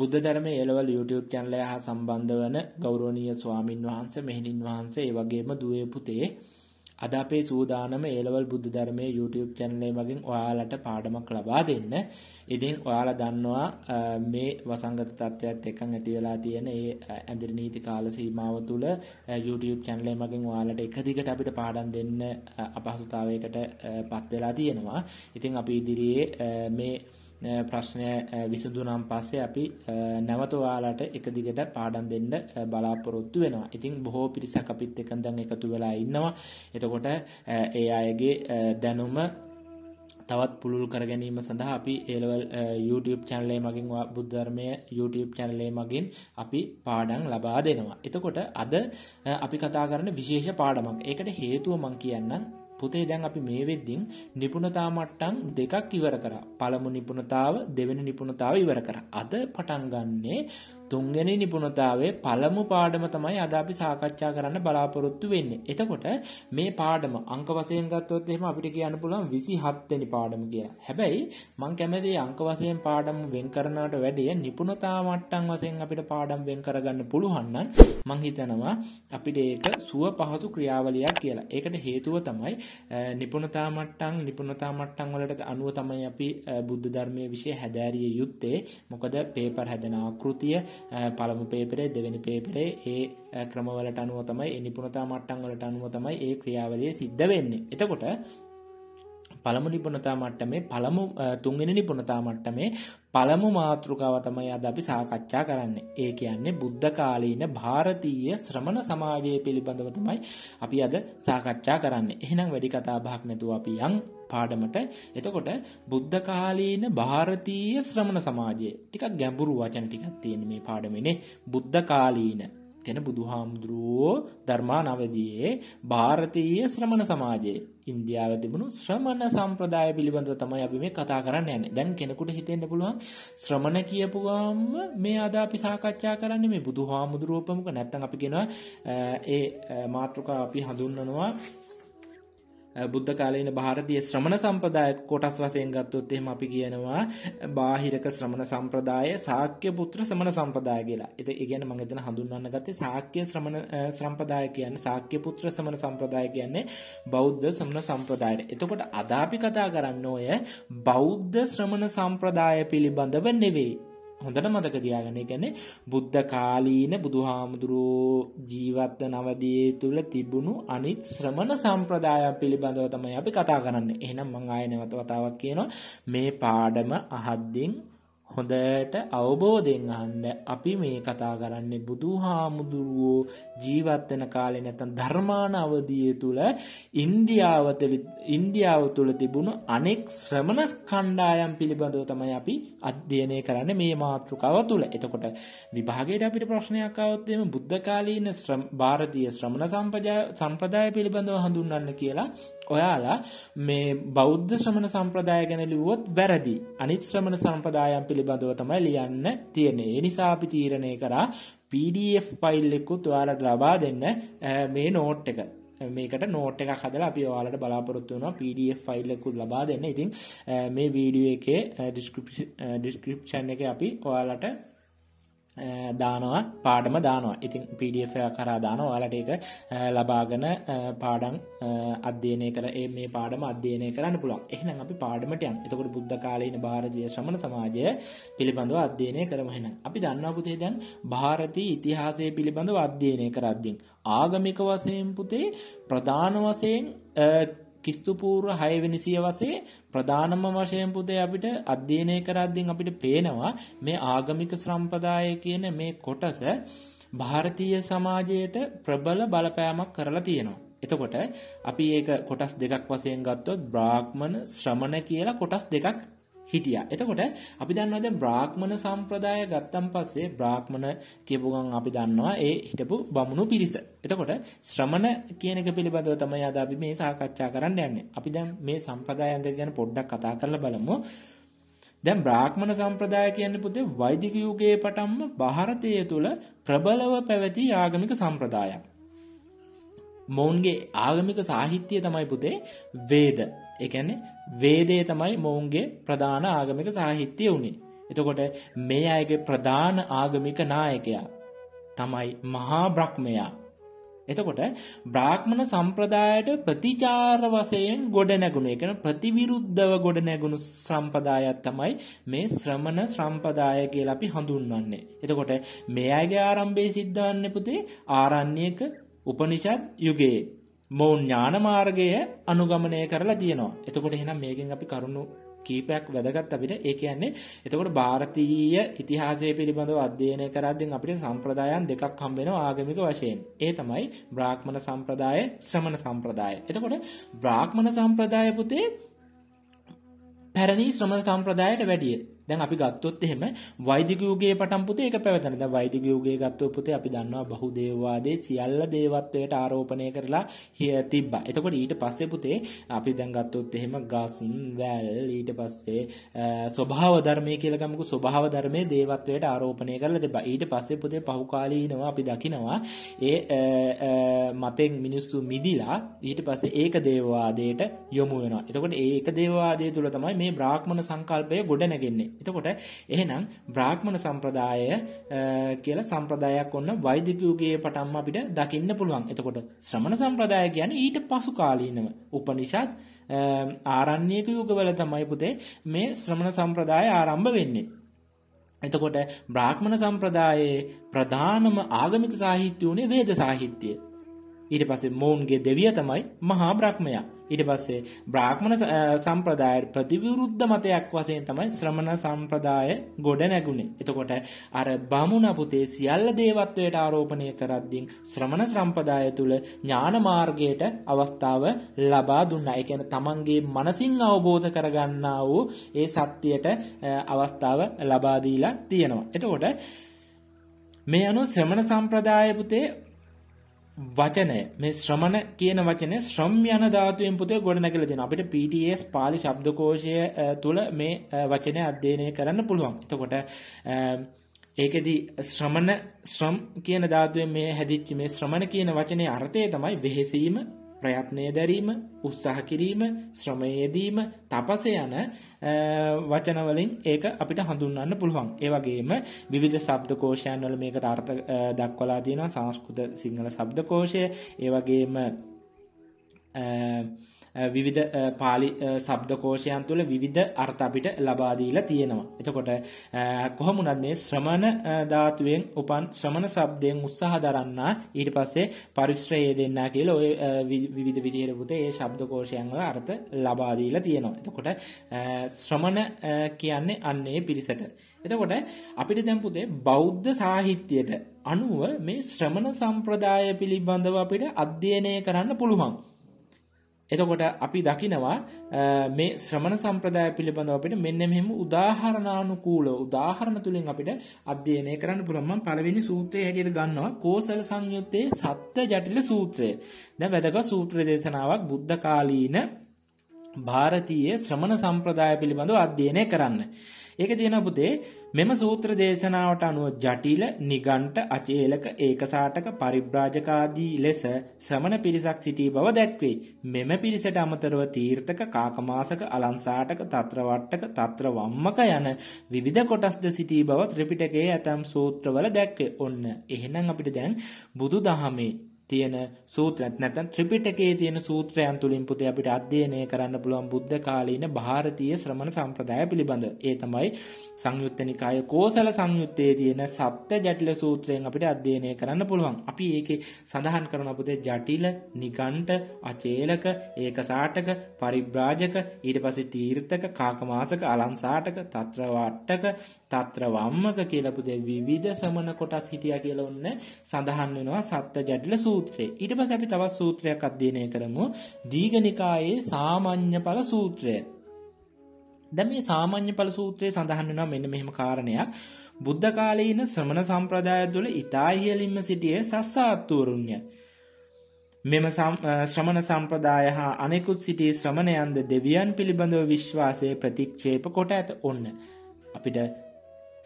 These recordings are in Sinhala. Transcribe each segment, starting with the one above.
බුද්ධ ධර්මයේ එළවල් YouTube channel එක හා සම්බන්ධ වන ගෞරවනීය ස්වාමින් වහන්සේ මෙහෙණින් වහන්සේ ඒ වගේම දුවේ පුතේ අද අපේ සූදානම එළවල් බුද්ධ ධර්මයේ YouTube channel එක මගින් ඔයාලට පාඩමක් ලබා දෙන්න. ඉතින් ඔයාලා දන්නවා මේ වසංගත තත්ත්වයත් එක්ක ඇති වෙලා තියෙන ඒ ඇඳිරි නීති කාල සීමාව තුළ YouTube channel එක මගින් ඔයාලට එක දිගට අපිට පාඩම් දෙන්න අපහසුතාවයකට පත් වෙලා තියෙනවා. ඉතින් අපි ඉදිරියේ මේ ප්‍රශ්නය විසඳුනම් පස්සේ අපි නැවත ඔයාලට එක දිගට පාඩම් දෙන්න බලාපොරොත්තු වෙනවා. ඉතින් බොහෝ පිරිසක් අපිත් එක්ක දැන් එකතු වෙලා ඉන්නවා. එතකොට ඒ අයගේ දැනුම තවත් පුළුල් කර ගැනීම සඳහා අපි ඒලවල් YouTube චැනලේ මගින් බුද්ධර්මය YouTube චැනලේ මගින් අපි පාඩම් ලබා දෙනවා. එතකොට අද අපි කතා කරන විශේෂ පාඩමක්. ඒකට හේතුව මං කියන්නම් පුතේ දැන් අපි මේ වෙද්දින් නිපුණතා මට්ටම් දෙකක් ඉවර කරා. පළමු නිපුණතාව, දෙවෙනි නිපුණතාව ඉවර කරා. අද පටන් ගන්නේ තුන්ගැනි නිපුණතාවේ පළමු පාඩම තමයි අද අපි සාකච්ඡා කරන්න බලාපොරොත්තු වෙන්නේ. එතකොට මේ පාඩම අංක වශයෙන් ගත්තොත් එහෙම අපිට කියන්න පුළුවන් 27 වෙනි පාඩම කියලා. හැබැයි මම කැමතියි අංක වශයෙන් පාඩම් වෙන් කරනවට වැඩිය නිපුණතා මට්ටම් වශයෙන් අපිට පාඩම් වෙන් කරගන්න පුළුවන් නම් මම හිතනවා අපිට ඒක සුව පහසු ක්‍රියාවලියක් කියලා. ඒකට හේතුව තමයි නිපුණතා මට්ටම් නිපුණතා මට්ටම් වලට අනුව තමයි අපි බුද්ධ ධර්මයේ විශේෂ හැදෑරිය යුත්තේ. මොකද පේපර් හැදෙන ආකෘතිය පළමු පේපරේ දෙවැනි පේපරේ ඒ ක්‍රමවලට අනුව තමයි නිපුණතා මට්ටන් වලට අනුව තමයි ඒ ක්‍රියාවලිය සිද්ධ වෙන්නේ එතකොට පළමු නිපුණතා මට්ටමේ පළමු තුන්වෙනි නිපුණතා මට්ටමේ පළමු මාතෘකාව තමයි අද අපි සාකච්ඡා කරන්නේ. ඒ කියන්නේ බුද්ධ කාලීන ಭಾರತೀಯ ශ්‍රමණ සමාජය පිළිබඳව තමයි අපි අද සාකච්ඡා කරන්නේ. එහෙනම් වැඩි කතා බහක් නැතුව අපි යන් පාඩමට. එතකොට බුද්ධ කාලීන ಭಾರತೀಯ ශ්‍රමණ සමාජය ටිකක් ගැඹුරු වචන ටිකක් තියෙන මේ පාඩමේනේ. බුද්ධ කාලීන කියන බුදුහාමුදුරුවෝ ධර්මානවදියේ ಭಾರತೀಯ ශ්‍රමණ සමාජයේ ඉන්දියාවේ තිබුණු ශ්‍රමණ සම්ප්‍රදාය පිළිබඳව තමයි අපි මේ කතා කරන්න යන්නේ. දැන් කෙනෙකුට හිතෙන්න පුළුවන් ශ්‍රමණ කියපුවාම මේ අද අපි සාකච්ඡා කරන්නේ මේ බුදුහාමුදුරුවෝ ප්‍රමුඛ නැත්නම් අපි කියනවා ඒ මාතෘකාව අපි හඳුන්වනවා බුද්ධ කාලයන භාරතිය ශ්‍රමණ සම්පදාය කොටස් වසයෙන් ගත්තොත් එහෙම අපි කියනවා බාහිරක ශ්‍රමණ සම්ප්‍රදාය සාක්‍ය පුත්‍ර ශ්‍රමණ සම්පදාය කියලා. ඒක ඒ කියන්නේ මම එතන හඳුන්වන්න ගත්තේ සාක්‍ය ශ්‍රමණ සම්පදාය කියන්නේ සාක්‍ය පුත්‍ර ශ්‍රමණ සම්ප්‍රදාය කියන්නේ බෞද්ධ ශ්‍රමණ සම්ප්‍රදායට. එතකොට අද අපි කතා කරන්න ඔය බෞද්ධ ශ්‍රමණ සම්ප්‍රදාය පිළිබඳව නෙවෙයි. හොඳට මතක තියාගෙන ගැන බුද්ධ කාලීන බුදුහාමුදුරුවෝ ජීවත්ව නවදේ තුළ තිබුණු අනිත් ශ්‍රමණ සම්ප්‍රදායන් පිළිබඳව තමයි අපි කතා කරන්න. එහෙනම් මං ආයෙ නැවත වතාවක් කියනවා මේ පාඩම අහද්දින් හොඳට අවබෝධයෙන් අහන්න අපි මේ කතා කරන්නේ බුදුහාමුදුරුවෝ ජීවත් වෙන කාලේ නැත්නම් ධර්මාන අවධිය තුල ඉන්දියාවත ඉන්දියාව තුල තිබුණු අනෙක් ශ්‍රමණ කණ්ඩායම් පිළිබඳව තමයි අපි අධ්‍යයනය කරන්නේ මේ මාතෘකාව තුල. එතකොට විභාගයට අපිට ප්‍රශ්නයක් ආවොත් එimhe බුද්ධ කාලීන භාරතීය ශ්‍රමණ සම්ප්‍රදාය පිළිබඳව හඳුන්වන්න කියලා ඔයාලා මේ බෞද්ධ ශ්‍රමණ සම්ප්‍රදාය ගැන ලිව්වොත් වැරදි. අනිත් ශ්‍රමණ සම්ප්‍රදායන් පිළිබඳව තමයි ලියන්න තියෙන්නේ. ඒ නිසා අපි තීරණය කරා PDF ෆයිල් එකකුත් ඔයාලට ලබා දෙන්න මේ නෝට් එක. මේකට නෝට් එකක් හදලා අපි ඔයාලට බලාපොරොත්තු වෙනවා PDF ෆයිල් එකකුත් ලබා දෙන්න. ඉතින් මේ වීඩියෝ එකේ description එකේ අපි ඔයාලට දානවා පාඩම දානවා ඉතින් පඩF කරා දාන ඔයාලට ඒක ලබාගන පාඩන් අධ්‍යයනය කර මේ පාඩම අධ්‍යයනය කරන්න පුළන් එහනම් අපි පාඩමටයන් එතකොට බුද්ධ කාලීන භාරජය ශ්‍රමණ සමාජය පිළිබඳව අධ්‍යයනය කරමහෙන අපි දන්නපුතේ දැන් භාරතී ඉතිහාසය පිළිබඳව අධ්‍යයනය කරද්දිින් ආගමික වසයෙන් පුතේ ප්‍රධාන වසයෙන් කිස්තුපූර්ව හයවෙනි සියවසේ ප්‍රධානම වශයෙන් පුතේ අපිට අධ්‍යයනය කරද්දී අපිට පේනවා මේ ආගමික සම්ප්‍රදාය කියන මේ කොටස ಭಾರತೀಯ සමාජයට ප්‍රබල බලපෑමක් කරලා තියෙනවා. එතකොට අපි ඒක කොටස් දෙකක් වශයෙන් ගත්තොත් බ්‍රාහ්මණ ශ්‍රමණ කියලා කොටස් දෙකක් හිටියා. එතකොට අපි දන්නවා දැන් බ්‍රාහ්මණ සම්ප්‍රදාය ගත්තන් පස්සේ බ්‍රාහ්මණ කියපු ගමන් අපි දන්නවා ඒ හිටපු බමුණු පිරිස. එතකොට ශ්‍රමණ කියන එක පිළිබඳව තමයි අද අපි මේ සාකච්ඡා කරන්න යන්නේ. අපි දැන් මේ සම්ප්‍රදායන් දෙක ගැන පොඩ්ඩක් කතා කරලා බලමු. දැන් බ්‍රාහ්මණ සම්ප්‍රදාය කියන්නේ පුතේ වෛදික යුගයේ පටන්ම ಭಾರತයේ තුල ප්‍රබලව පැවති ආගමික සම්ප්‍රදායක්. මොවුන්ගේ ආගමික සාහිත්‍යය තමයි පුතේ වේද එකන්නේ වේදය තමයි මොවුන්ගේ ප්‍රධාන ආගමික සාහිත්‍යය වුණේ. එතකොට මේ අයගේ ප්‍රධාන ආගමික නායකයා තමයි මහා බ්‍රක්්මයා. එතකොට බ්‍රාක්්මණ සම්ප්‍රදායට ප්‍රතිචාර වසයෙන් ගොඩ නැගුණේ එකන ප්‍රතිවිරුද්ධව ගොඩ නැගුණු සම්පදායත් තමයි මේ ශ්‍රමණ ශ්‍රම්පදාය කියලා අපි හඳුන්වන්නේ. එතකොට මේ අයගේ ආරම්භේ සිද්ධවන්න පුතේ ආරණ්‍යක උපනිෂත් යුගයේ මොවුන් ඥානමාර්ගය අනුගමනය කරලා තියෙනවා එතකොට එහෙනම් මේකින් අපි කරුණු කීපයක් වැදගත් අපිට ඒ කියන්නේ එතකොට ಭಾರತೀಯ ඉතිහාසය පිළිබඳව අධ්‍යයනය කරද්දී අපිට සම්ප්‍රදායන් දෙකක් හම්බ වෙනවා ආගමික වශයෙන්. ඒ තමයි බ්‍රාහ්මණ සම්ප්‍රදාය, ශ්‍රමණ සම්ප්‍රදාය. එතකොට බ්‍රාහ්මණ සම්ප්‍රදාය පුතේ පැරණි ශ්‍රමණ සම්ප්‍රදායට වැඩිය දැන් අපි ගත්තොත් එහෙම වෛදික යුගයේ පටන් පුතේ ඒක පැවතන. දැන් වෛදික යුගයේ ගත්තොත් පුතේ අපි දන්නවා බහුදේවවාදයේ සියල්ල දේවත්වයට ආරෝපණය කරලා තිබ්බා. එතකොට ඊට පස්සේ පුතේ අපි දැන් ගත්තොත් එහෙම ගස් වැල් ඊට පස්සේ ස්වභාව ධර්මයේ කියලා ගමුකෝ ස්වභාව ධර්මයේ දේවත්වයට ආරෝපණය කරලා තිබ්බා. ඊට පස්සේ පුතේ පහුකාලීනව අපි දකිනවා ඒ මතෙන් මිනිස්සු මිදිලා ඊට පස්සේ ඒක දේවවාදයට යොමු වෙනවා. එතකොට ඒක දේවවාදයේ තුල තමයි මේ බ්‍රාහ්මණ සංකල්පය ගොඩනැගෙන්නේ. එතකොට එහෙනම් බ්‍රාහ්මණ සම්ප්‍රදාය කියලා සම්ප්‍රදායක් ඔන්න වෛදික යුගයේ පටන්ම අපිට දකින්න පුළුවන්. එතකොට ශ්‍රමණ සම්ප්‍රදාය කියන්නේ ඊට පසු කාලීනව උපනිෂද් ආරණ්‍යක යුගවල තමයි පුතේ මේ ශ්‍රමණ සම්ප්‍රදාය ආරම්භ වෙන්නේ. එතකොට බ්‍රාහ්මණ සම්ප්‍රදායේ ප්‍රධානම ආගමික සාහිත්‍ය උනේ වේද සාහිත්‍යය. ඊට පස්සේ මොවුන්ගේ දෙවිය තමයි මහා බ්‍රහ්මයා. ඊට පස්සේ බ්‍රාහ්මණ සම්ප්‍රදාය ප්‍රතිවිරුද්ධ මතයක් වශයෙන් තමයි ශ්‍රමණ සම්ප්‍රදාය ගොඩ නැගුණේ. එතකොට අර බමුණ පුතේ සියල්ල දේවත්වයට ආරෝපණය කරද්දී ශ්‍රමණ සම්ප්‍රදාය තුල ඥාන මාර්ගයට අවස්ථාව ලබා දුන්නා. ඒ කියන්නේ තමන්ගේ මනසින් අවබෝධ කරගන්නා වූ ඒ සත්‍යයට අවස්ථාව ලබා දීලා තියෙනවා. එතකොට මේ අනුව ශ්‍රමණ සම්ප්‍රදාය පුතේ වචනය මේ ශ්‍රමණ කියන වචන ශ්‍රම් යන ධාතුවෙන් පුතේ ගොඩනැගිලා තියෙනවා. අපිට PTS පාලි ශබ්දකෝෂය තුල මේ වචනය අධ්‍යයනය කරන්න පුළුවන්. එතකොට ඒකෙදි ශ්‍රමණ ශ්‍රම් කියන ධාතුවෙන් මේ හැදිච්ච මේ ශ්‍රමණ කියන වචනේ අර්ථය තමයි වෙහෙසීම, ප්‍රයත්නය දැරීම උත්සාහ කිරීම ශ්‍රමයේදීම තපස යන වචනවලින් ඒක අපිට හඳුන්වන්න පුළුවන් ඒ වගේම විවිධ ශබ්දකෝෂයන් වල මේකට අර්ථ දක්වලා තියෙනවා සංස්කෘත සිංහල ශබ්දකෝෂය ඒ වගේම විවිධ පාලි සබ්දකෝෂයන් තුළ විවිධ අර්ථ අපිට ලබාදීලා තියෙනවා. එතකොට කොහොමුණත් මේ ශ්‍රමණ ධාතුවෙන් උපන් ශ්‍රමණ සබ්දයෙන් උත්සාහ දරන්නා ඊට පස්සේ පරිශ්‍රයේ දෙන්නා කියලා ඔය විවිධ විදිහට පුතේ ඒ ශබ්දකෝෂයන් වල අර්ථ ලබා දීලා තියෙනවා. එතකොට ශ්‍රමණ කියන්නේ අන්නේ පිරිසට. එතකොට අපිට දැන් පුතේ බෞද්ධ සාහිත්‍යයට අනුව මේ ශ්‍රමණ සම්ප්‍රදාය පිළිබඳව අපිට අධ්‍යයනය කරන්න පුළුවන්. එතකොට අපි දකිනවා මේ ශ්‍රමණ සම්ප්‍රදාය පිළිබඳව අපිට මෙන්න මෙහෙම උදාහරණානුකූලව උදාහරණ තුලින් අපිට අධ්‍යයනය කරන්න පුළුවන් මම පළවෙනි සූත්‍රය හැටියට ගන්නවා කෝසල සංයුත්තේ සත්‍ය ජටිල සූත්‍රය. දැන් වැදගත් සූත්‍ර දේශනාවක් බුද්ධ කාලීන ಭಾರತೀಯ ශ්‍රමණ සම්ප්‍රදාය පිළිබඳව අධ්‍යයනය කරන්න. ඒක තියෙන පුතේ මෙම සූත්‍ර දේශනාවට අනුව ජටිල නිගණ්ඨ අචේලක ඒකසාටක පරිබ්‍රාජකාදී ලෙස ශ්‍රමණ පිරිසක් සිටී බව දැක්වේ. මෙම පිරිසට අමතරව තීර්ථක කාකමාසක අලංසාටක తත්‍රවට්ටක తත්‍රවම්මක යන විවිධ කොටස්ද සිටී බව ත්‍රිපිටකයේ ඇතම් සූත්‍රවල දැක්වේ. ඔන්න එහෙනම් අපිට දැන් බුදුදහමේ තියෙන සූත්‍රයන් නැත්නම් ත්‍රිපිටකයේ තියෙන සූත්‍රයන් තුලින් පුතේ අපිට අධ්‍යයනය කරන්න පුළුවන් බුද්ධ කාලීන ಭಾರತೀය ශ්‍රමණ සම්ප්‍රදාය පිළිබඳ. ඒ තමයි සංයුත්ත නිකාය කෝසල සංයුත්තේ තියෙන සත්‍ය ජටිල සූත්‍රයෙන් අපිට අධ්‍යයනය කරන්න පුළුවන්. අපි ඒකේ සඳහන් කරන පුතේ ජටිල, නිගණ්ඨ, අචේලක, ඒකසාටක, පරිබ්‍රාජක, ඊට පස්සේ තීර්ථක, කාකමාසක, අලංසාටක, తත්‍රවාට්ටක, තත්‍ර වම්මක කියලා පුතේ විවිධ සමන කොටස් හිටියා කියලා ඔන්න සඳහන් වෙනවා සත්ත ජඩල සූත්‍රය. ඊට පස්සේ අපි තවත් සූත්‍රයක් අධ්‍යයනය කරමු. දීඝනිකායේ සාමාන්‍ය ඵල සූත්‍රය. දැන් මේ සාමාන්‍ය ඵල සූත්‍රයේ සඳහන් වෙනවා මෙන්න මෙහෙම කාරණයක්. බුද්ධ කාලීන ශ්‍රමණ සම්ප්‍රදාය තුළ ඊතා ඉහළින්ම සිටියේ සස්සාත්තුරුණ්‍ය. මෙම ශ්‍රමණ සම්ප්‍රදාය හා අනෙකුත් සිටි ශ්‍රමණයන්ද දෙවියන් පිළිබඳව විශ්වාසය ප්‍රතික්ෂේප කොට ඇත ඔන්න. අපිට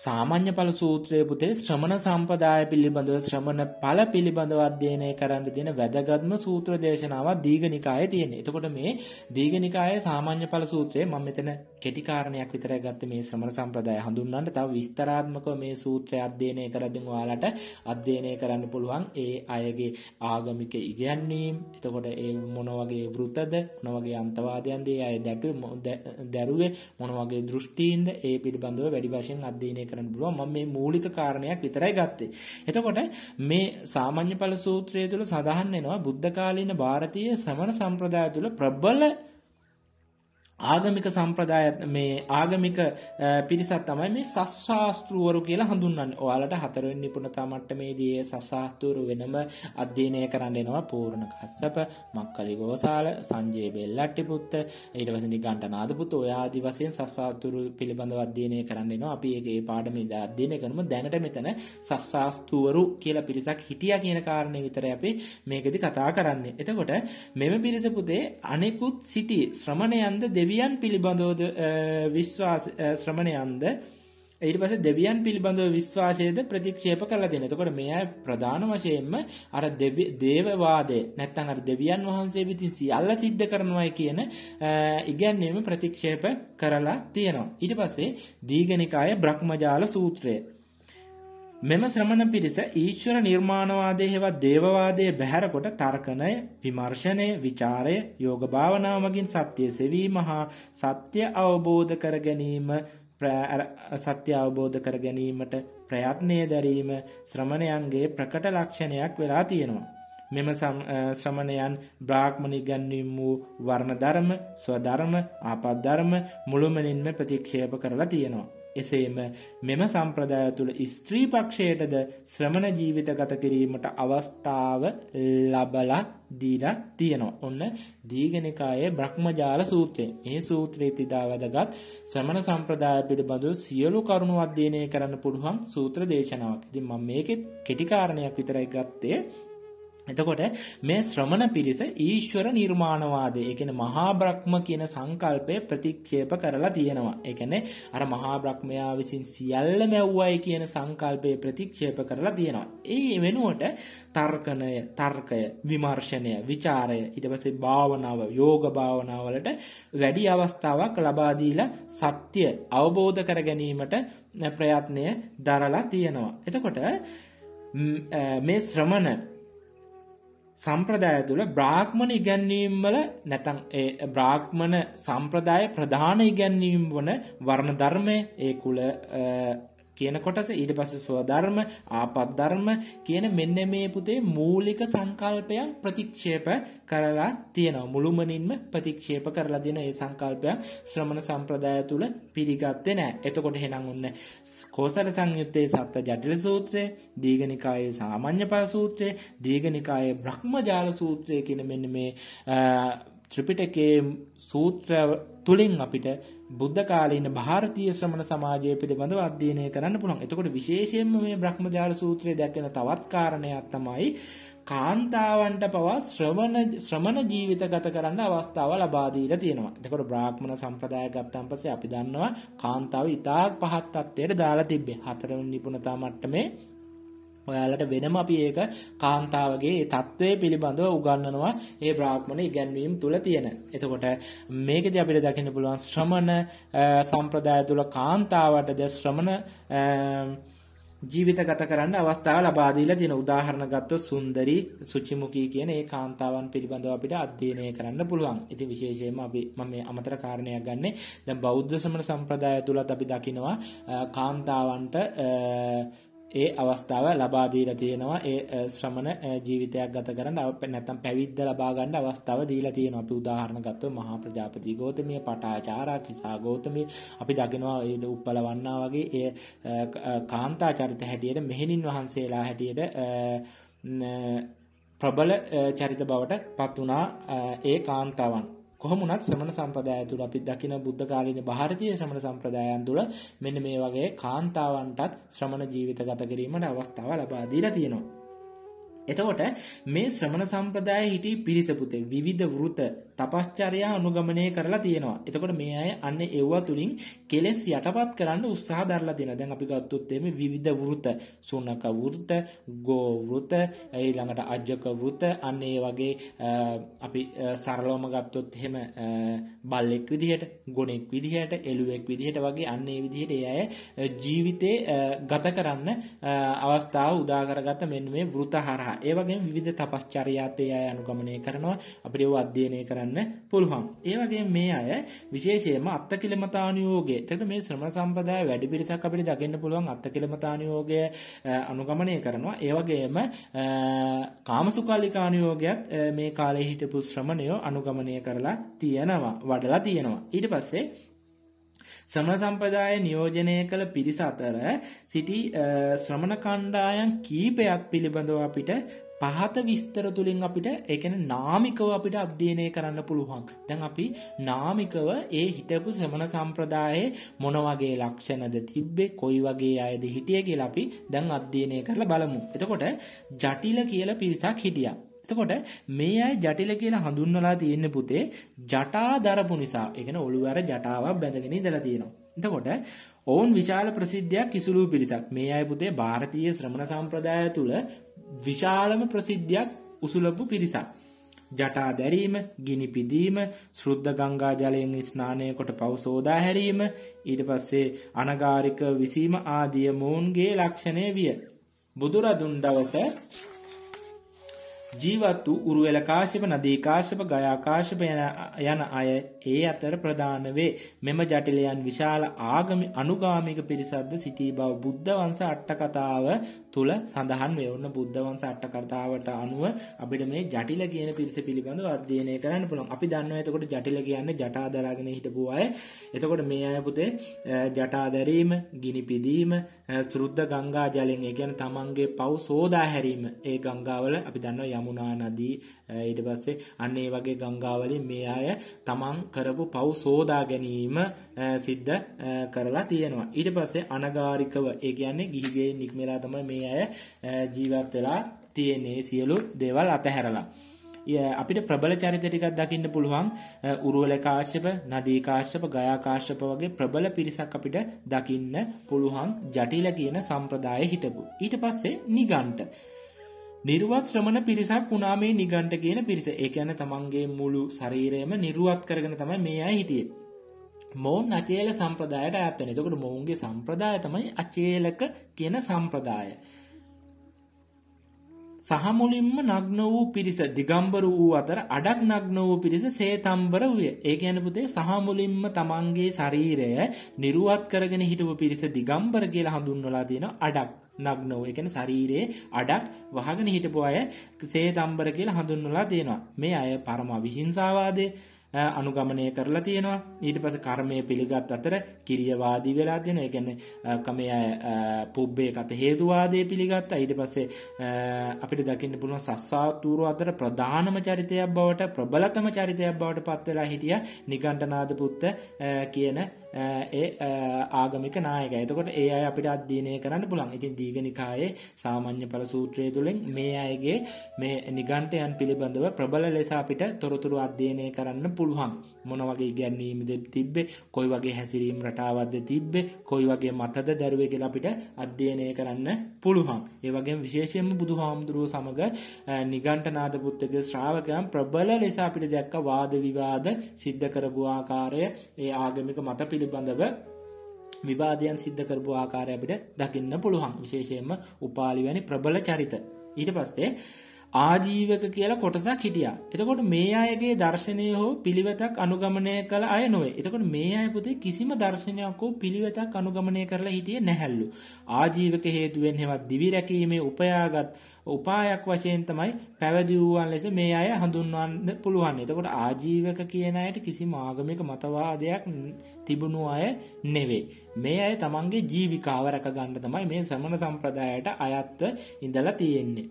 සාමාන්‍ය පල සූත්‍රය පුතේ ශ්‍රමණ සම්පදාය පිළිබඳව ශ්‍රමණ පල පිළිබඳව අධ්‍යයනය කරන්න දෙන වැදගත්ම සූත්‍ර දේශනාව දීගනිකාය තියෙන. එතකොට මේ දීගනිකාය සාමාන්‍ය පල සූත්‍රයේ මම මෙතන කෙටිකාරණයක් විතරයි ගත්තේ මේ ශ්‍රමණ සම්ප්‍රදාය හඳුන්වන්න. තව විස්තරාත්මකව මේ සූත්‍රය අධ්‍යයනය කරද්දී ඔයාලට අධ්‍යයනය කරන්න පුළුවන් ඒ අයගේ ආගමික ඉගැන්වීම්, එතකොට ඒ මොන වගේ වෘතද, මොන වගේ අන්තවාදයන්ද ඒ අය දැටුවේ, දැරුවේ මොන වගේ දෘෂ්ටීන්ද ඒ පිළිබඳව වැඩි වශයෙන් අධ්‍යයනය විවරණය කරන්න පුළුවන් මම මේ මූලික කාරණයක් විතරයි ගත්තේ එතකොට මේ සාමාන්‍ය ඵල සූත්‍රය තුළ සඳහන් වෙනවා බුද්ධ කාලීන ಭಾರತೀය සමන සම්ප්‍රදාය තුළ ප්‍රබල ආගමික සම්ප්‍රදාය මේ ආගමික පිරිසත් තමයි මේ සස්ශාස්ත්‍රූවරු කියලා හඳුන්වන්නේ. ඔයාලට හතරවෙනි නිපුණතා මට්ටමේදී සස්ශාස්ත්‍රූවරු වෙනම අධ්‍යයනය කරන්න එනවා පූර්ණ කස්සප, මක්කලි ගෝසාල, සංජේ බෙල්ලට්ටිපුත්ත, ඊට පස්සේ නිගණ්ඨනාද පුත් ඔය ආදි වශයෙන් සස්ශාස්ත්‍රූවරු පිළිබඳව අධ්‍යයනය කරන්න එනවා. අපි ඒක ඒ පාඩමේ අධ්‍යයනය කරමු. දැනට මෙතන සස්ශාස්ත්‍රූවරු කියලා පිරිසක් හිටියා කියන කාරණේ විතරයි අපි මේකෙදි කතා කරන්නේ. එතකොට මෙම පිරිස පුතේ අනෙකුත් සිටි ශ්‍රමණයන්ද දෙවි දෙවියන් පිළිබඳවද විශ්වාස ශ්‍රමණයන්ද ඊට පස දෙවියන් පිළිබඳව විශ්වාසයද ප්‍රතික්ෂේප කළ දෙන තකොට මෙය ප්‍රධාන වශයෙන්ම අර දේවවාදය නැත්තන් අර දෙවියන් වහන්සේ විතින් සියල්ල සිද්ධ කරනවයි කියන ඉගැන්වීම ප්‍රතික්ෂේප කරලා තියෙනවා. ඊට පස්සේ දීගනිකාය බ්‍රහ්මජාල සූත්‍රය මෙම ශ්‍රමණ පිරිස ඊශ්වර නිර්මාණවාදය හෙවත් දේවවාදය බැහැරකොට තර්කණය විමර්ශනය විචාරය යෝග භාවනාවමගින් සත්‍යය සෙවීම හා සත්‍ය අවබෝධ කර ගැනීම සත්‍ය අවබෝධ කර ගැනීමට ප්‍රයත්නය දැරීම ශ්‍රමණයන්ගේ ප්‍රකට ලක්ෂණයක් වෙලා තියෙනවා. මෙම ශ්‍රමණයන් බ්‍රාහ්මණ ඉගන්වීම් වූ වර්ණ ධර්ම, ස්වධර්ම, ආපත් ධර්ම මුළුමනින්ම ප්‍රතික්ෂේප කරලා තියෙනවා. එසේම මෙම සම්ප්‍රදාය තුළ ස්ත්‍රීපක්ෂයටද ශ්‍රමණ ජීවිත ගත කිරීමට අවස්ථාව ලබලා දීලා තියෙනවා. ඔන්න දීගනිකායේ බ්‍රහ්මජාල සූත්‍රය. ඒ සූත්‍රයේ තිදා වැදගත් ශ්‍රමණ සම්ප්‍රදාය පිළිබඳව සියලු කරුණු අධ්‍යයනය කරන්න පුළුවන් සූත්‍ර දේශනාවක්. ඉතින් මම මේකෙත් කෙටි කාරණයක් විතරයි ගත්තේ. එතකොට මේ ශ්‍රමණ පිරිස ඊශ්වර නිර්මාණවාදය එකන මහා බ්‍රහ්ම කියන සංකල්පය ප්‍රතික්ෂේප කරලා තියෙනවා. එකනේ අර මහා බ්‍රහ්මයා විසින් සියල්ල මැව්වයි කියන සංකල්පය ප්‍රතික්ෂේප කරලා තියෙනවා. ඒ වෙනුවට තර්කණය, තර්කය, විමර්ශනය, ਵਿਚාරය, ඊට පස්සේ භාවනාව, යෝග භාවනාවලට වැඩි අවස්ථාවක් ලබා සත්‍ය අවබෝධ කර ගැනීමට ප්‍රයත්නය දරලා තියෙනවා. එතකොට මේ ශ්‍රමණ සම්ප්‍රදාය තුළ බ්‍රාහ්මණ ඉගැන්වීම්වල නැතන් බ්‍රාහ්මණ සම්ප්‍රදාය ප්‍රධාන ඉගැන්වීම් වන වර්ණ ධර්මය ඒ කුල කියන කොටස ඊට පස්සේ සෝධර්ම ආපද්ධර්ම කියන මෙන්න මේ පුතේ මූලික සංකල්පයන් ප්‍රතික්ෂේප කරලා තියෙනවා මුළුමනින්ම ප්‍රතික්ෂේප කරලා දෙන ඒ සංකල්පයන් ශ්‍රමණ සම්ප්‍රදාය තුල පිළිගත්තේ නැහැ. එතකොට එහෙනම් ඔන්න කෝසල සංයුත්තේ සත්ත ජටිල සූත්‍රය, දීඝනිකායේ සාමාන්‍ය පාර සූත්‍රය, දීඝනිකායේ බ්‍රහ්මජාල සූත්‍රය කියන මෙන්න මේ ත්‍රිපිටකයේ සූත්‍ර තුළින් අපිට බුද්ධ කාලීන භාරතීය ශ්‍රමණ සමාජය පිළිබඳව අධ්‍යයනය කරන්න පුළුවන්. එතකොට විශේෂයෙන්ම මේ බ්‍රහ්මජාල සූත්‍රයේ දැක්වෙන තවත් කාරණයක් තමයි කාන්තාවන්ට පවා ශ්‍රමණ ශ්‍රමණ ජීවිත ගත කරන්න අවස්ථාව ලබා දීලා තියෙනවා. එතකොට බ්‍රාහ්මණ සම්ප්‍රදාය ගත්තාන් පස්සේ අපි දන්නවා කාන්තාව ඉතාත් පහත් තත්ත්වයට දාලා තිබ්බේ. හතරවෙනි නිපුණතා මට්ටමේ ඔයාලට වෙනම අපි ඒක කාන්තාවගේ තත්ත්වය පිළිබඳව උගන්නනවා ඒ බ්‍රාහ්මණ ඉගැන්වීම් තුළ තියෙන. එතකොට මේකද අපිට දකින්න පුළුවන් ශ්‍රමණ සම්ප්‍රදාය තුළ කාන්තාවටද ශ්‍රමණ ජීවිත ගත කරන්න අවස්ථාව ලබාදීලා දෙන උදාහරණ ගත්තොත් සුන්දරි සුචිමුකී කියන ඒ කාන්තාවන් පිළිබඳව අපිට අධ්‍යයනය කරන්න පුළුවන්. ඉතින් විශේෂයෙන්ම අපි මම මේ අමතර කාරණයක් ගන්නෙ දැන් බෞද්ධ සමන සම්ප්‍රදාය තුලත් අපි දකිනවා කාන්තාවන්ට ඒ අවස්ථාව ලබා දීලා තියෙනවා ඒ ශ්‍රමණ ජීවිතයක් ගත කරන්න නැත්නම් පැවිද්ද ලබා ගන්න අවස්ථාව දීලා තියෙනවා අපි උදාහරණ ගත්තොත් මහා ප්‍රජාපති ගෞතමිය පටාචාරා කිසා ගෞතමිය අපි දකිනවා ඒ උප්පලවන්නා වගේ ඒ කාන්තා චරිත හැටියට මෙහෙණින් වහන්සේලා හැටියට ප්‍රබල චරිත බවට පත් වුණා ඒ කාන්තාවන් කොහොමුණත් ශ්‍රමණ සම්ප්‍රදාය තුළ අපි දකින බුද්ධ කාලීන ಭಾರತೀಯ ශ්‍රමණ සම්ප්‍රදායන් තුළ මෙන්න මේ වගේ කාන්තාවන්ටත් ශ්‍රමණ ජීවිත ගත කිරීමට අවස්ථාව ලබා දීලා තියෙනවා. එතකොට මේ ශ්‍රමණ සම්ප්‍රදාය හිටි පිරිස පුතේ විවිධ වෘත තපස්චර්යා අනුගමනය කරලා තියෙනවා. එතකොට මේ අය අන්න ඒවා තුලින් කෙලෙස් යටපත් කරන්න උත්සාහ දරලා දෙනවා. දැන් අපි ගත්තොත් එමේ විවිධ වෘත, සුනක වෘත, ගෝ වෘත, ඊළඟට අජක වෘත, අන්න ඒ වගේ අපි සරලවම ගත්තොත් එහෙම බල්ලෙක් විදිහට, ගොනෙක් විදිහට, එළුවෙක් විදිහට වගේ අන්න ඒ විදිහට ඒ අය ජීවිතේ ගත කරන්න අවස්ථාව උදා කරගත්ත මෙන්න මේ වෘත හරහා. ඒ වගේම විවිධ තපස්චර්යාත් ඒ අය අනුගමනය කරනවා. අපිට ඒව අධ්‍යයනය කරන්න කරගන්න පුළුවන්. ඒ වගේම මේ අය විශේෂයෙන්ම අත්කිලමතානුയോഗය. එතකොට මේ ශ්‍රමණ සම්පදාය වැඩි පිරිසක් අපිට දකින්න පුළුවන් අත්කිලමතානුയോഗය අනුගමනය කරනවා. ඒ වගේම කාමසුකාලිකානුയോഗයත් මේ කාලේ හිටපු ශ්‍රමණයෝ අනුගමනය කරලා තියෙනවා. වඩලා තියෙනවා. ඊට පස්සේ ශ්‍රමණ සම්පදාය නියෝජනය කළ පිරිස අතර සිටි ශ්‍රමණ කණ්ඩායම් කීපයක් පිළිබඳව අපිට පහත විස්තර තුළින් අපිට එකන නාමිකව අපිට අධ්‍යයනය කරන්න පුළුවන්. දැන් අපි නාමිකව ඒ හිටපු සමන සම්ප්‍රදායේ මොන වගේ ලක්ෂණද තිබ්බේ කොයි වගේ අයද හිටිය කියලා අපි දැන් අධ්‍යයනය කරලා බලමු. එතකොට ජටිල කියලා පිරිසක් හිටියා. එතකොට මේ අය ජටිල කියලා හඳුන්වලා තියෙන පුතේ ජටා දරපු නිසා, ඒ කියන්නේ ඔළුව අර ජටාවක් බැඳගෙන ඉඳලා තියෙනවා. එතකොට ඔවුන් විශාල ප්‍රසිද්ධයක් කිසුළු පිරිසක්. මේ අය පුතේ ಭಾರತೀಯ ශ්‍රමණ සම්ප්‍රදාය තුල විශාලම ප්‍රසිද්ධයක් උසුලපු පිරිසක්. ජටා දැරීම ගිනි පිදීම ශෘද්ධ ගංගා ජලයෙන් ස්නානය කොට පවසෝදා හැරීම ඊට පස්සේ අනගාරික විසීම ආදිය මොවුන්ගේ ලක්ෂණය විය. බුදුරදුන් දවස ජීවත් වූ උරුවෙල කාශප නදී කාශප ගයා කාශප යන අය ඒ අතර ප්‍රධාන වේ. මෙම ජටිලයන් විශාල ආගමි අනුගාමික පිරිසක්ද සිටී බව බුද්ධ වංශ අටකතාව තුල සඳහන් වේ. ඔන්න බුද්ධ වංශ අටකතාවට අනුව අපිට මේ ජටිල කියන පිරිස පිළිබඳව අධ්‍යයනය කරන්න පුළුවන්. අපි දන්නවා එතකොට ජටිල කියන්නේ ජටා දරාගෙන හිටපු අය. එතකොට මේ අය පුතේ ජටා දැරීම, ගිනි පිදීම, ශුද්ධ ගංගා ජලයෙන් ඒ කියන්නේ තමන්ගේ පව් සෝදා හැරීම. ඒ ගංගාවල අපි දන්නවා යමුනා නදී ඊට පස්සේ අන්න ඒ වගේ ගංගාවලින් මේ අය තමන් කරපු පව් සෝදා ගැනීම සිද්ධ කරලා තියෙනවා. ඊට පස්සේ අනගාරිකව ඒ කියන්නේ ගිහිගේ නික්මලා තමයි මේ අය ජීවත් වෙලා තියෙන්නේ සියලු දේවල් අතහැරලා. අපිට ප්‍රබල චරිත ටිකක් දකින්න පුළුවන් උරුවලකාශ්‍යප නදීකාශ්‍යප ගයාකාශ්‍යප වගේ ප්‍රබල පිරිසක් අපිට දකින්න පුළුවන් ජටිල කියන සම්ප්‍රදාය හිටපු. ඊට පස්සේ නිගන්ට නිර්වත් ශ්‍රමණ පිරිසක් වුණා මේ නිගණ්ඨ කියන පිරිස. ඒ කියන්නේ තමන්ගේ මුළු ශරීරයම නිර්වත් කරගෙන තමයි මේ අය හිටියේ. මොවුන් අචේල සම්ප්‍රදායට ඈත් වෙනවා. එතකොට මොවුන්ගේ සම්ප්‍රදාය තමයි අචේලක කියන සම්ප්‍රදාය. සහ මුලින්ම නග්න වූ පිරිස දිගම්බර වූ අතර අඩක් නග්න වූ පිරිස සේතම්බර වූය. ඒ කියන්නේ පුතේ සහ මුලින්ම තමන්ගේ ශරීරය නිරුවත් කරගෙන හිටපු පිරිස දිගම්බර කියලා හඳුන්වලා තියෙනවා අඩක්. නග්නෝ ඒ කියන්නේ ශරීරයේ අඩක් වහගෙන හිටපු අය සේතම්බර කියලා හඳුන්වලා තියෙනවා. මේ අය පරම විහිංසාවාදයේ අනුගමනය කරලා තියෙනවා ඊට පස කර්මය පිළිගත් අතර කිරියවාදී වෙලා තියෙන එකන්න කමය පුබ්බේ කත හේතුවාදය පිළිගත්තා ඊට පස්සේ අපිට දකින්න පුළුවන් සස්සාතුරු අතර ප්‍රධානම චරිතයක් බවට ප්‍රබලතම චරිතයක් බවට පත්වෙලා හිටිය නිගණ්ඩනාද පුත්ත කියන ඒ ආගමික නායකය. එතකොට ඒ අය අපිට අධ්‍යයනය කරන්න පුළුවන්. ඉතින් දීඝනිකායේ සාමාන්‍ය ඵල සූත්‍රය තුලින් මේ අයගේ මේ නිගණ්ඨයන් පිළිබඳව ප්‍රබල ලෙස අපිට තොරතුරු අධ්‍යයනය කරන්න පුළුවන්. මොන වගේ ඉගැන්වීම්ද තිබ්බේ, කොයි වගේ හැසිරීම් රටාවක්ද තිබ්බේ, කොයි වගේ මතද දරුවේ කියලා අපිට අධ්‍යයනය කරන්න පුළුවන්. ඒ වගේම විශේෂයෙන්ම බුදුහාමුදුරුවෝ සමග නිගණ්ඨනාථ පුත්‍රගේ ශ්‍රාවකයන් ප්‍රබල ලෙස අපිට දැක්ක වාද විවාද සිද්ධ කරපු ආකාරය ඒ ආගමික මත පිළි පිළිබඳව විවාදයන් සිද්ධ කරපු ආකාරය අපිට දකින්න පුළුවන් විශේෂයෙන්ම උපාලි වැනි ප්‍රබල චරිත ඊට පස්සේ ආජීවක කියලා කොටසක් හිටියා. එතකොට මේ අයගේ දර්ශනය හෝ පිළිවෙතක් අනුගමනය කළ අය නොවේ. එතකොට මේ අය පුතේ කිසිම දර්ශනයක් හෝ පිළිවෙතක් අනුගමනය කරලා හිටියේ නැහැලු. ආජීවක හේතුවෙන් හෙවත් දිවි රැකීමේ උපයාගත් උපායක් වශයෙන් තමයි පැවිදි වූවන් ලෙස මේ අය හඳුන්වන්න පුළුවන්. එතකොට ආජීවක කියන අයට කිසිම ආගමික මතවාදයක් තිබුණු අය නෙවේ. මේ අය තමන්ගේ ජීවිකාව රැක ගන්න තමයි මේ සමන සම්ප්‍රදායට අයත්ව ඉඳලා තියෙන්නේ.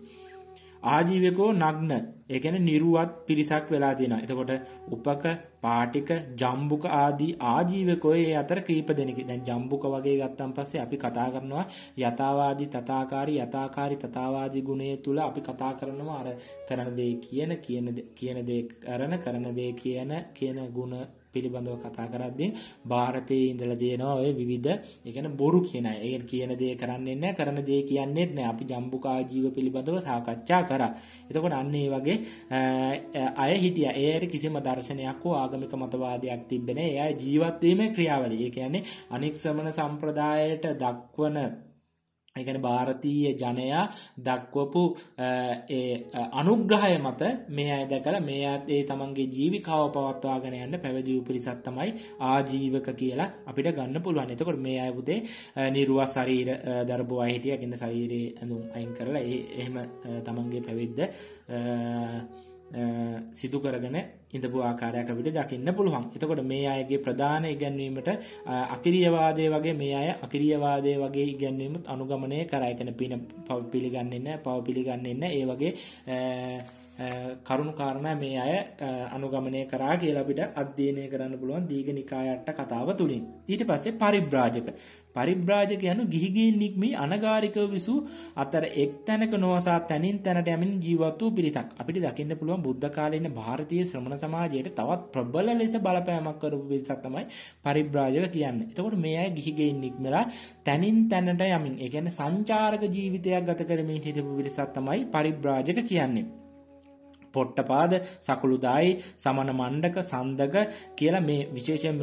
ආජීවකෝ නග්න ඒගැන නිරුවත් පිරිසක් වෙලා තියෙන. එතකොට උපක පාටික ජම්බුක ආදී ආජීවකොයේ අතර ක්‍රීප දෙනෙක දැන් ජම්බුක වගේ ගත්තම් පස්සේ අපි කතා කරනවා යථවාදී තතාකාරී යථකාරි තතාවාදී ගුණය තුළ අපි කතා කරනවා අර කරන දේ කියන කියන කියන දේ කරන කරන දේ කියන කියන ගුණ පිළිබඳව කතා කරද්දී ಭಾರತයේ ඉඳලා දෙනවා ඔය විවිධ ඒකන බොරු කියන අය. ඒ කියන දේ කරන්නේ නැහැ, කරන දේ කියන්නේ නැහැ. අපි ජම්බුකා ජීව පිළිබඳව සාකච්ඡා කරා. එතකොට අන්න ඒ වගේ අය හිටියා. ඒ අය කිසිම දර්ශනයක් හෝ ආගමික මතවාදයක් තිබෙන්නේ නැහැ. ඒ අය ජීවත් වීමේ ක්‍රියාවලිය. ඒ කියන්නේ අනික් ශ්‍රමණ සම්ප්‍රදායයට දක්වන එකන භාරතීය ජනයා දක්වපු අනුග්‍රහය මත මේ අය දැකළ මේ අතේ තමන්ගේ ජීවිකාව පවත්වාගෙන යන්න පැවදිූ පිරිසත්තමයි ආජීවක කියලා අපිට ගන්න පුළුවන් එතකොට මේ අයබුදේ නිරුවා සරීර දරබෝ අහිටිය ගන්න සරීරයේ ඇඳුම් අයින් කරලා එහෙම තමන්ගේ පැවිද්ද සිදු කරගෙන ඉඳපු ආකාරයක් අපිට දකින්න පුළුවන්. එතකොට මේ අයගේ ප්‍රධාන ඉගැන්වීමට අකිරියවාදය වගේ මේ අය අකිරියවාදය වගේ ඉගැන්වීමත් අනුගමනය කරයි. කියන පින පව පිළිගන්නේ නැහැ, පව පිළිගන්නේ නැහැ. ඒ වගේ කරුණු කාරණා මේ අය අනුගමනය කරා කියලා අපිට අධ්‍යයනය කරන්න පුළුවන් දීඝනිකායට කතාව තුලින්. ඊට පස්සේ පරිබ්‍රාජක. පරිබ්‍රාජක යනු ගිහිගෙන් නික්මී අනගාരികව විසූ අතර එක් තැනක නොවසා තනින් තැනට යමින් ජීවත් වූ පිරිසක් අපිට දකින්න පුළුවන් බුද්ධ කාලේ ඉන්න ಭಾರತೀಯ ශ්‍රමණ සමාජයේ තවත් ප්‍රබල ලෙස බලපෑමක් කරපු පිරිසක් තමයි පරිබ්‍රාජක කියන්නේ. එතකොට මේ අය ගිහිගෙන් නික්මලා තනින් තැනට යමින් ඒ කියන්නේ සංචාරක ජීවිතයක් ගත කරමින් හිටපු පිරිසක් තමයි පරිබ්‍රාජක කියන්නේ. පොට්ටපාද සකුළුදායි සමන මණ්ඩක සන්දක කියලා මේ විශේෂයෙන්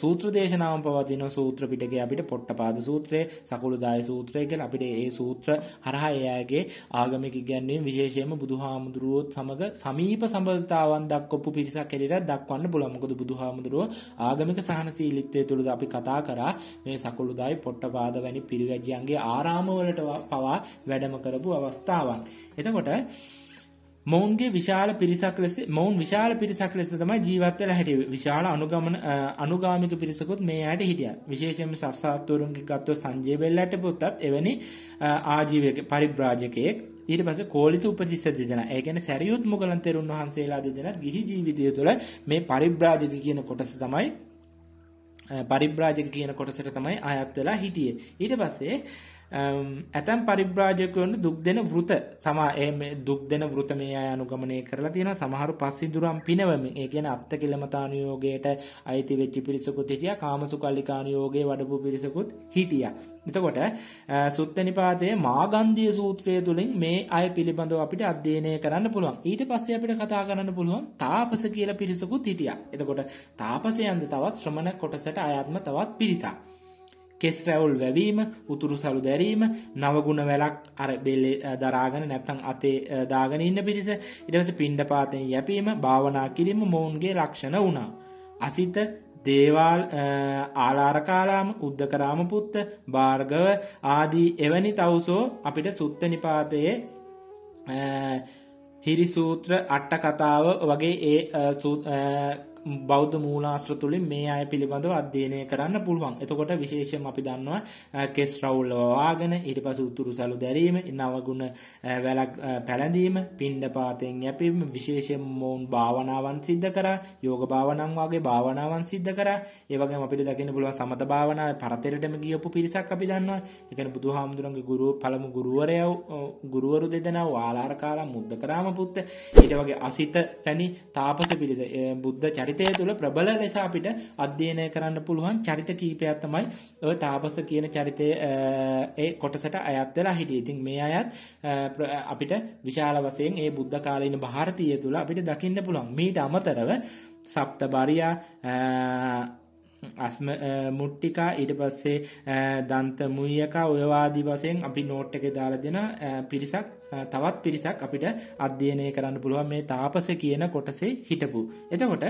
සූත්‍ර දේශනාවන් පවතින සූත්‍ර පිටකේ අපිට පොට්ටපාද සූත්‍රය සකුළුදායි සූත්‍රය කියලා අපිට ඒ සූත්‍ර හරහා එයාගේ ආගමික ඉගැන්වීම් විශේෂයෙන්ම බුදුහාමුදුරුවොත් සමග සමීප සම්බන්ධතාවන් දක්වපු පිරිසක් ඇලියට දක්වන්න පුළුවන් මොකද බුදුහාමුදුරුවෝ ආගමික සහනශීලීත්වය තුළ අපි කතා කරා මේ සකුළුදායි පොට්ටපාද වැනි පිරිවැජියන්ගේ ආරාමවලට පවා වැඩම කරපු අවස්ථාවන් එතකොට මොවන්ගේ විශාල පිරිසක් ලෙස මොවුන් විශාල පිරිසක් ලෙස තමයි ජීවත්වල හැටිය විශාල අනුගමන අනුගාමික පිරිසකුත් මේ අයට හිටිය විශේෂම සස්සාත්තුරුන්ගේ ගත්ව සංජයවෙල්ලට පුත්තත් එවැනි ආජීවක පරිබ්‍රාජකයෙක් ඊට පස කෝලිත උපතිස්ස දෙදෙන ඒගැන සැරියුත් මුගලන්තෙරුන් වහන්සේලා දෙදෙන ගිහි ජීවිතය තුළ මේ පරිබ්‍රාජක කියන කොටස තමයි පරිබ්‍රාජක කියන කොටසට තමයි අයත් වෙලා හිටියේ ඊට පස්සේ ඇතැම් පරිබ්‍රාජකවන්න දුක් දෙන වෘත සමා ඒ දුක් දෙන වෘත මේ අයනුගමනය කරලා තියෙන සමහරු පස්සිදුරම් පිනවමින් ඒ ගැන අත්ත කෙළමතානයෝගයට අයිති වෙච්චි පිරිසකුත් හිටිය කාමසු කල්ලිකානයෝගේ වඩපු පිරිසකුත් හිටිය. එතකොට සුත්තනිපාතය මාගන්දිය සූත්‍රය තුළින් මේ අය පිළිබඳව අපිට අධ්‍යයනය කරන්න පුළුවන් ඊට පස්සේ අපිට කතා කරන්න පුළුවන් තාපස කියල පිරිසකුත් හිටිය. එතකොට තාපසයන්ද තවත් ශ්‍රමණ කොටසට අයත්ම තවත් පිරිතා. කෙස් රැවුල් වැවීම උතුරු සලු දැරීම නවගුණ වැලක් අර බෙල්ලෙ දරාගෙන නැත්තං අතේ දාගෙන ඉන්න පිරිස ඉටවස පිණ්ඩ පාතෙන් යැපීම භාවනා කිරීම මොවුන්ගේ රක්ෂණ වුණා. අසිත දේවාල් ආලාරකාලාම උද්ධකරාම පුත්ත භාර්ගව ආදී එවැනි තවුසෝ අපිට සුත්ත නිපාතයේ හිරිසූත්‍ර අට්ට කතාව වගේ ඒ බෞද්ධ මූලාශ්‍ර තුළින් මේ අය පිළිබඳව අධ්‍යයනය කරන්න පුළුවන්. එතකොට විශේෂයෙන් අපි දන්නවා කෙස් රවුල්ල වවාගෙන ඊට පස්සේ උතුරු සළු දැරීම, නවගුණ වැලක් පැලඳීම, පිණ්ඩපාතයෙන් යැපීම, විශේෂයෙන් මොවුන් භාවනාවන් සිද්ධ කරා, යෝග භාවනාවන් වගේ භාවනාවන් සිද්ධ කරා. ඒ වගේම අපිට දකින්න පුළුවන් සමත භාවනාවේ පරතරයටම ගියපු පිරිසක් අපි දන්නවා. ඒ කියන්නේ බුදුහාමුදුරන්ගේ ගුරු පළමු ගුරුවරයා ගුරුවරු දෙදෙනා වාලාර කාලා මුද්දකරාම පුත්ත ඊට වගේ අසිත පැණි තාපස පිරිස බුද්ධ චරිත චරිතය තුළ ප්‍රබල ලෙස අපිට අධ්‍යයනය කරන්න පුළුවන් චරිත කීපයක් තමයි ඔය තාපස කියන චරිතය ඒ කොටසට අයත් වෙලා හිටියේ. ඉතින් මේ අයත් අපිට විශාල වශයෙන් ඒ බුද්ධ කාලීන ಭಾರತೀය තුළ අපිට දකින්න පුළුවන්. මීට අමතරව සප්තබරියා අස්ම මුට්ටිකා ඊට පස්සේ දන්ත මුයකා ඔයවාදී වශයෙන් අපි නෝට් එකේ දාලා දෙන පිරිසක් තවත් පිරිසක් අපිට අධ්‍යයනය කරන්න පුළුවන් මේ තාපස කියන කොටසේ හිටපු. එතකොට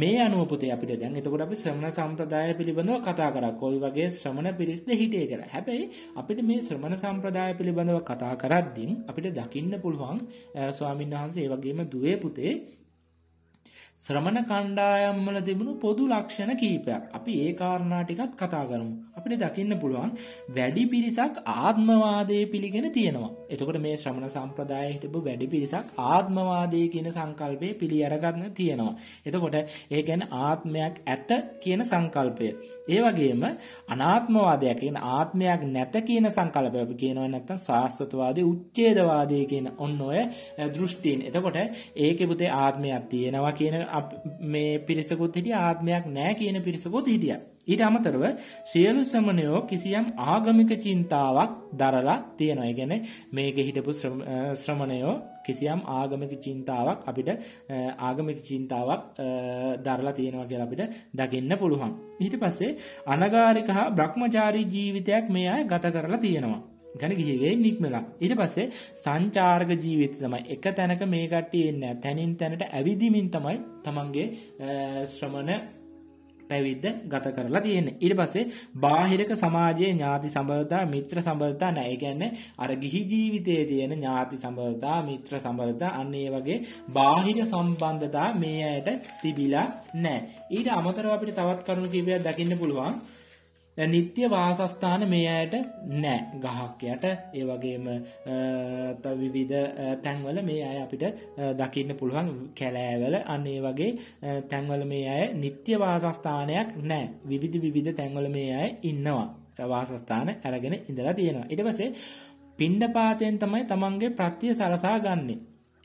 මේ අනුවපතේ අපිට දැන් එතකොට අපි ශ්‍රමණ සම්ප්‍රදාය පිළිබඳව කතා කරා. කොයි වගේ ශ්‍රමණ පිරිස්ද හිටියේ කියලා. හැබැයි අපිට මේ ශ්‍රමණ සම්ප්‍රදාය පිළිබඳව කතා කරද්දී අපිට දකින්න පුළුවන් ස්වාමින්වහන්සේ ඒ වගේම දුවේ පුතේ ශ්‍රමණ කණ්ඩායම්වල තිබුණු පොදු ලක්ෂණ කීපයක් අපි ඒ කාරණාටිකත් කතා කරමු අපිට දකින්න පුළුවන් වැඩි පිරිසක් ආත්මවාදය පිළිගෙන තියෙනවා එතකොට මේ ශ්‍රමණ සම්ප්‍රදාය හිටපු වැඩි පිරිසක් ආත්මවාදය කියන සංකල්පය පිළි අරගන්න තියෙනවා එතකොට ඒ ගැන ආත්මයක් ඇත කියන සංකල්පය ඒ වගේම අනාත්මවාදය කියන ආත්මයක් නැත කියන සංකල්පය අපි කියනවා නැත්නම් සාස්වතවාදී උච්ඡේදවාදී කියන ඔන්න ඔය දෘෂ්ටීන් එතකොට ඒකේ පුතේ ආත්මයක් තියෙනවා කියන මේ පිරිසකුත් හිටිය ආත්මයක් නෑ කියන පිරිසකුත් හිටිය. ඊට අමතරව සියලු සමනයෝ කිසියම් ආගමික චින්තාවක් දරලා තියෙනවා. ගැන මේක හිටපු ශ්‍රමණයෝ කිසියම් ආගමික චින්තාවක් අපිට ආගමික චින්තාවක් දරලා තියෙනවා කියලා අපිට දකින්න පුළුවන්. ඊට පස්සේ අනගාරික හා බ්‍රහ්මචාරී ජීවිතයක් මේ අය ගත කරලා තියෙනවා. ගැන ගිහිවේ නික්මලා ඊට පස්සේ සංචාර්ග ජීවිතය තමයි එක තැනක මේ කට්ටිය එන්නේ තැනින් තැනට ඇවිදිමින් තමයි තමන්ගේ ශ්‍රමණ පැවිද්ද ගත කරලා තියෙන්නේ ඊට පස්සේ බාහිරක සමාජයේ ඥාති සම්බන්ධතා මිත්‍ර සම්බන්ධතා නැහැ කියන්නේ අර ගිහි ජීවිතයේ තියෙන ඥාති සම්බන්ධතා මිත්‍ර සම්බන්ධතා අන්න ඒ වගේ බාහිර සම්බන්ධතා මේ ඇයට තිබිලා නැහැ ඊට අමතරව අපිට තවත් කරුණු කිහිපයක් දකින්න පුළුවන් නිත්‍ය වාසස්ථාන මේ අයට නෑ ගහක් යට ඒ වගේම විවිධ තැන්වල මේ අය අපිට දකින්න පුළුවන් කැලෑවල අන්නේ වගේ තැන්වල මේ අය නිත්‍ය වාසස්ථානයක් නෑ විවිධ විවිධ තැන්වල මේ අය ඉන්නවා වාසස්ථාන ඇරගෙන ඉඳලා තියෙනවා ඉටවසේ පිණ්ඩපාතයෙන් තමයි තමන්ගේ ප්‍රත්තිය සරසා ගන්නේ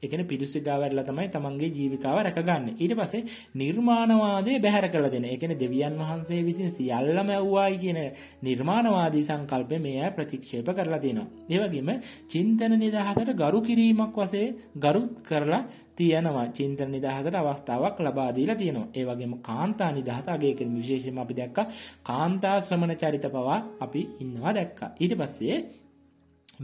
එකන පිරිසිදා වැඩලා තමයි තමන්ගේ ජීවිකාව රැකගන්න ඊට පසේ නිර්මාණවාදය බැහැර කළ දෙන එකන දෙවියන් වහන්සේ විසින් සියල්ලම ඇව්වායි කියන නිර්මාණවාදී සංකල්පය මේ ප්‍රතික්ෂේප කරලා දෙනවා. ඒවගේම චින්තන නිදහසට ගරු කිරීමක් වසේ ගරුත් කරලා තියනවා චින්තන නිදහසට අවස්ථාවක් ලබා දීලා තියෙනවා. ඒ වගේම කාන්තා නිදහස අගය කරන විශේෂයෙන්ම අපි දැක්කා කාන්තා ශ්‍රමණ චරිත පවා අපි ඉන්නවා දැක්කා. ඊට පස්සේ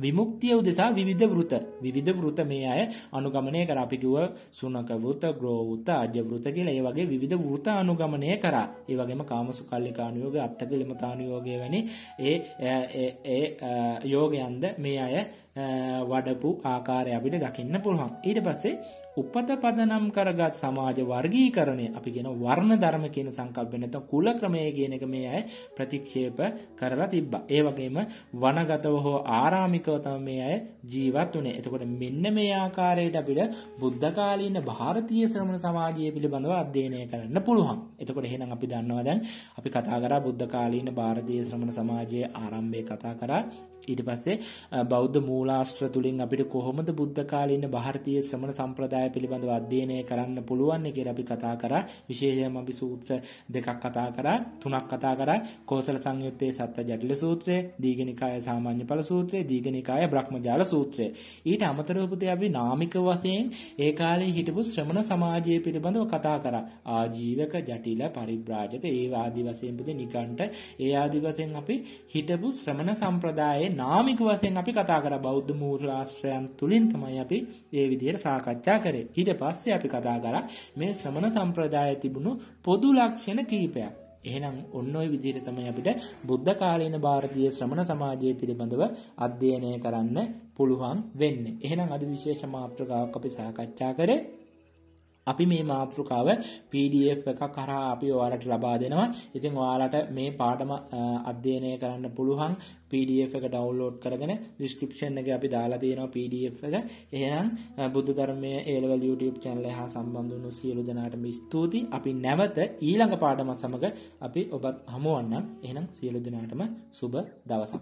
විමුක්තිය උදෙසා විවිධ වෘත විවිධ වෘත මේ අය අනුගමනය කර අපි කිව්ව සුනක වෘත, ග්‍රෝ වෘත, අජ වෘත කියලා ඒ වගේ විවිධ වෘත අනුගමනය කරා. ඒ වගේම කාමසුකල්ලික අනුയോഗ, අත්තකලමතානුയോഗය වැනි ඒ ඒ යෝගයන්ද මේ අය වඩපු ආකාරය අපිට දකින්න පුළුවන්. ඊට පස්සේ උපත පදනම් කරගත් සමාජ වර්ගීකරණය අපි කියන වර්ණ ධර්ම කියන සංකල්පය නැත්නම් කුල ක්‍රමය කියන එක මේ අය ප්‍රතික්ෂේප කරලා තිබ්බා. ඒ වගේම වනගතව හෝ ආරාමිකව තමයි මේ අය ජීවත් වුනේ. එතකොට මෙන්න මේ ආකාරයට අපිට බුද්ධ කාලීන ಭಾರತೀಯ ශ්‍රමණ සමාජය පිළිබඳව අධ්‍යයනය කරන්න පුළුවන්. එතකොට එහෙනම් අපි දන්නවා දැන් අපි කතා කරා බුද්ධ කාලීන ಭಾರತೀಯ ශ්‍රමණ සමාජයේ ආරම්භය කතා කරා ඊට පස්සේ බෞද්ධ මූලාශ්‍ර තුලින් අපිට කොහොමද බුද්ධ කාලේ ඉන්න ಭಾರತೀಯ ශ්‍රමණ සම්ප්‍රදාය පිළිබඳව අධ්‍යයනය කරන්න පුළුවන් කියලා අපි කතා කරා විශේෂයෙන්ම අපි සූත්‍ර දෙකක් කතා කරා තුනක් කතා කරා කෝසල සංයුත්තේ සත්‍ය ජටිල සූත්‍රය දීඝනිකාය සාමාන්‍ය ඵල සූත්‍රය දීඝනිකාය බ්‍රහ්මජාල සූත්‍රය ඊට අමතරව පුතේ අපි නාමික වශයෙන් ඒ කාලේ හිටපු ශ්‍රමණ සමාජය පිළිබඳව කතා කරා ආජීවක ජටිල පරිබ්‍රාජක ඒ ආදි වශයෙන් පුතේ නිකණ්ඨ ඒ ආදි වශයෙන් අපි හිටපු ශ්‍රමණ සම්ප්‍රදායේ නාමික වශයෙන් අපි කතා කර බෞද්ධ මූල් රාශ්‍රයන් තුළින් තමයි අපි ඒ විදිහට සාකච්ඡා කරේ. ඊට පස්සේ අපි කතා කරා මේ ශ්‍රමණ සම්ප්‍රදාය තිබුණු පොදු ලක්ෂණ කීපයක්. එහෙනම් ඔන්න ඔය විදිහට තමයි අපිට බුද්ධ කාලීන ಭಾರತೀಯ ශ්‍රමණ සමාජය පිළිබඳව අධ්‍යයනය කරන්න පුළුවන් වෙන්නේ. එහෙනම් අද විශේෂ මාතෘකාවක් අපි සාකච්ඡා කරේ අපි මේ මාතෘකාව PDF එකක් කරා අපි ඔයාලට ලබා දෙනවා. ඉතින් ඔයාලට මේ පාඩම අධ්‍යයනය කරන්න පුළුවන් PDF එක ඩවුන්ලෝඩ් කරගෙන description එකේ අපි දාලා තියෙනවා PDF එක. එහෙනම් බුද්ධ ධර්මයේ A level YouTube channel එක හා සම්බන්ධ වුණු සියලු දෙනාටම ස්තුතියි. අපි නැවත ඊළඟ පාඩම සමග අපි ඔබත් හමුවන්නම්. එහෙනම් සියලු දෙනාටම සුබ දවසක්.